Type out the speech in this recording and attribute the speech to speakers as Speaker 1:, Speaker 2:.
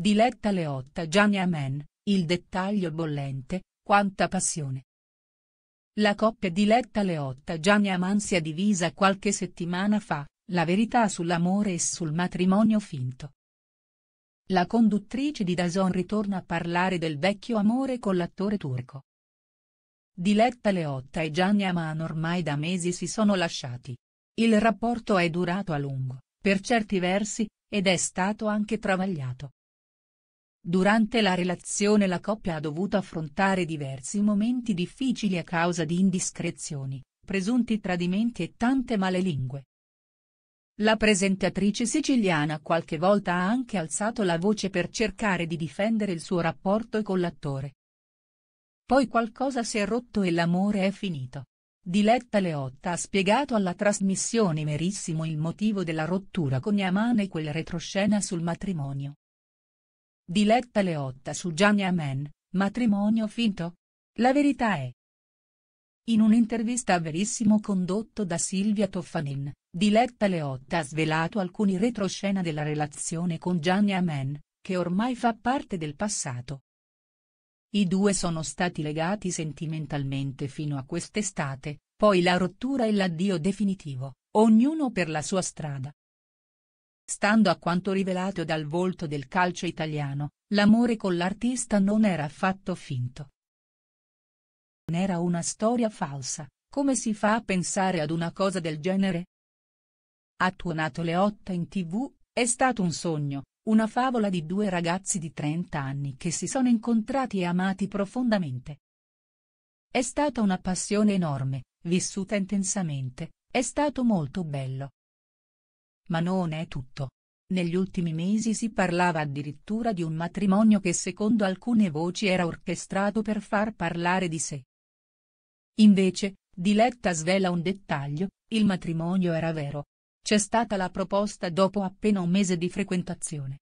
Speaker 1: Diletta Leotta Gianni Amen, il dettaglio bollente, quanta passione. La coppia Diletta Leotta Gianni Aman si è divisa qualche settimana fa, la verità sull'amore e sul matrimonio finto. La conduttrice di Dazon ritorna a parlare del vecchio amore con l'attore turco. Diletta Leotta e Gianni Aman ormai da mesi si sono lasciati. Il rapporto è durato a lungo, per certi versi, ed è stato anche travagliato. Durante la relazione la coppia ha dovuto affrontare diversi momenti difficili a causa di indiscrezioni, presunti tradimenti e tante male lingue. La presentatrice siciliana qualche volta ha anche alzato la voce per cercare di difendere il suo rapporto con l'attore. Poi qualcosa si è rotto e l'amore è finito. Diletta Leotta ha spiegato alla trasmissione Merissimo il motivo della rottura con Yaman e quel retroscena sul matrimonio. Diletta Leotta su Gianni Amen, matrimonio finto? La verità è. In un'intervista a Verissimo condotto da Silvia Toffanin, Diletta Leotta ha svelato alcuni retroscena della relazione con Gianni Amen, che ormai fa parte del passato. I due sono stati legati sentimentalmente fino a quest'estate, poi la rottura e l'addio definitivo, ognuno per la sua strada. Stando a quanto rivelato dal volto del calcio italiano, l'amore con l'artista non era affatto finto. Era una storia falsa, come si fa a pensare ad una cosa del genere? Ha tuonato Leotta in tv, è stato un sogno, una favola di due ragazzi di 30 anni che si sono incontrati e amati profondamente. È stata una passione enorme, vissuta intensamente, è stato molto bello, ma non è tutto. Negli ultimi mesi si parlava addirittura di un matrimonio che secondo alcune voci era orchestrato per far parlare di sé. Invece, Diletta svela un dettaglio, il matrimonio era vero. C'è stata la proposta dopo appena un mese di frequentazione.